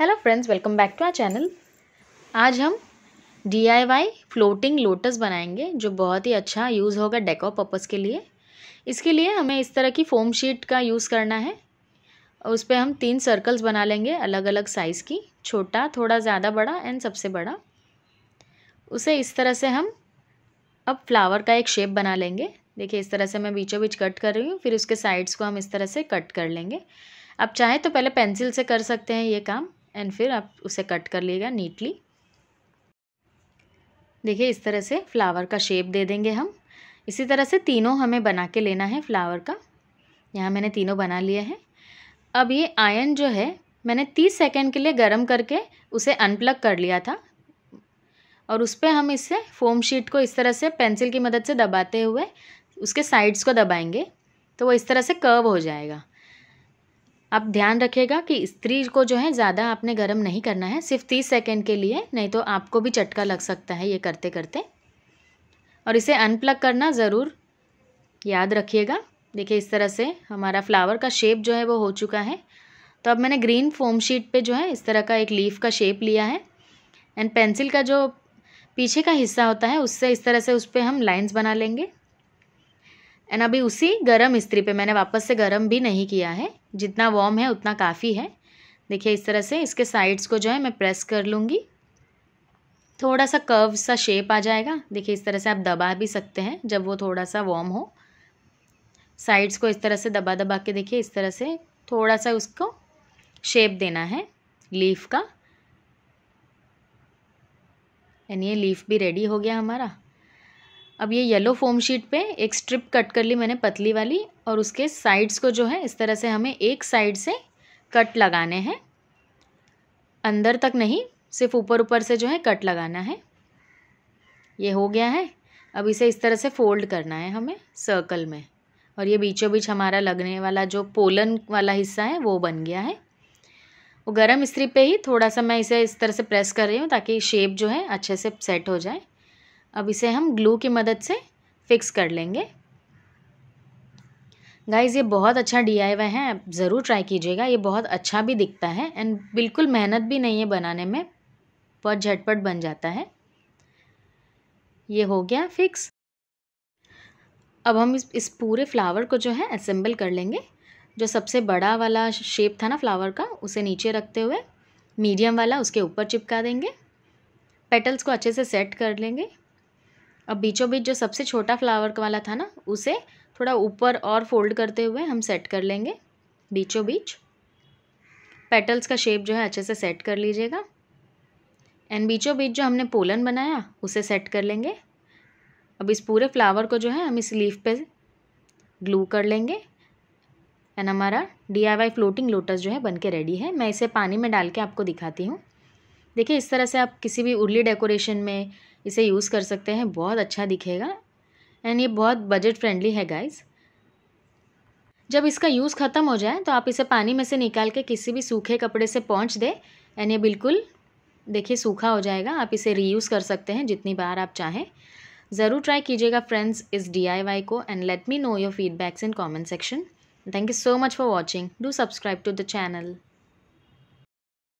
Hello friends welcome back to our channel आज हम D I Y floating lotus बनाएंगे जो बहुत ही अच्छा यूज़ होगा डेको पर्पस के लिए इसके लिए हमें इस तरह की फोम शीट का यूज़ करना है उस पर हम तीन सर्कल्स बना लेंगे अलग अलग साइज़ की छोटा थोड़ा ज़्यादा बड़ा एंड सबसे बड़ा उसे इस तरह से हम अब फ्लावर का एक शेप बना लेंगे देखिए इस तरह से मैं बीचों बीच कट कर रही हूँ फिर उसके साइड्स को हम इस तरह से कट कर लेंगे आप चाहें तो पहले पेंसिल से कर सकते हैं ये काम एंड फिर आप उसे कट कर लिएगा नीटली देखिए इस तरह से फ्लावर का शेप दे देंगे हम इसी तरह से तीनों हमें बना के लेना है फ्लावर का यहाँ मैंने तीनों बना लिए हैं अब ये आयन जो है मैंने तीस सेकेंड के लिए गर्म करके उसे अनप्लग कर लिया था और उस पर हम इसे फोम शीट को इस तरह से पेंसिल की मदद से दबाते हुए उसके साइड्स को दबाएंगे तो वो इस तरह से कर्व हो जाएगा अब ध्यान रखिएगा कि स्त्री को जो है ज़्यादा आपने गर्म नहीं करना है सिर्फ तीस सेकेंड के लिए नहीं तो आपको भी चटका लग सकता है ये करते करते और इसे अनप्लग करना ज़रूर याद रखिएगा देखिए इस तरह से हमारा फ्लावर का शेप जो है वो हो चुका है तो अब मैंने ग्रीन फोम शीट पे जो है इस तरह का एक लीफ का शेप लिया है एंड पेंसिल का जो पीछे का हिस्सा होता है उससे इस तरह से उस पर हम लाइन्स बना लेंगे एंड अभी उसी गर्म इस्त्री पे मैंने वापस से गर्म भी नहीं किया है जितना वॉम है उतना काफ़ी है देखिए इस तरह से इसके साइड्स को जो है मैं प्रेस कर लूँगी थोड़ा सा कर्व सा शेप आ जाएगा देखिए इस तरह से आप दबा भी सकते हैं जब वो थोड़ा सा वॉम हो साइड्स को इस तरह से दबा दबा के देखिए इस तरह से थोड़ा सा उसको शेप देना है लीफ का एंड ये लीफ भी रेडी हो गया हमारा अब ये येलो फोम शीट पे एक स्ट्रिप कट कर ली मैंने पतली वाली और उसके साइड्स को जो है इस तरह से हमें एक साइड से कट लगाने हैं अंदर तक नहीं सिर्फ ऊपर ऊपर से जो है कट लगाना है ये हो गया है अब इसे इस तरह से फोल्ड करना है हमें सर्कल में और ये बीचों बीच हमारा लगने वाला जो पोलन वाला हिस्सा है वो बन गया है वो गर्म स्त्री पे ही थोड़ा सा मैं इसे इस तरह से प्रेस कर रही हूँ ताकि शेप जो है अच्छे से सेट हो जाए अब इसे हम ग्लू की मदद से फिक्स कर लेंगे गाइज़ ये बहुत अच्छा डी आई वाई है आप ज़रूर ट्राई कीजिएगा ये बहुत अच्छा भी दिखता है एंड बिल्कुल मेहनत भी नहीं है बनाने में बहुत झटपट बन जाता है ये हो गया फिक्स अब हम इस इस पूरे फ्लावर को जो है असेंबल कर लेंगे जो सबसे बड़ा वाला शेप था ना फ्लावर का उसे नीचे रखते हुए मीडियम वाला उसके ऊपर चिपका देंगे पेटल्स को अच्छे से सेट कर लेंगे अब बीचों बीच जो सबसे छोटा फ्लावर वाला था ना उसे थोड़ा ऊपर और फोल्ड करते हुए हम सेट कर लेंगे बीचों बीच पेटल्स का शेप जो है अच्छे से सेट कर लीजिएगा एंड बीचों बीच जो हमने पोलन बनाया उसे सेट कर लेंगे अब इस पूरे फ्लावर को जो है हम इस लीफ पे ग्लू कर लेंगे एंड हमारा D I Y floating lotus जो है बन के रेडी है मैं इसे पानी में डाल के आपको दिखाती हूँ देखिए इस तरह से आप किसी भी उर्ली डेकोरेशन में इसे यूज़ कर सकते हैं बहुत अच्छा दिखेगा एंड ये बहुत बजट फ्रेंडली है गाइस जब इसका यूज़ ख़त्म हो जाए तो आप इसे पानी में से निकाल के किसी भी सूखे कपड़े से पहुँच दें एंड ये बिल्कुल देखिए सूखा हो जाएगा आप इसे रीयूज़ कर सकते हैं जितनी बार आप चाहें ज़रूर ट्राई कीजिएगा फ्रेंड्स इस डी को and let me know your feedbacks in comment section Thank you so much for watching. Do subscribe to the channel.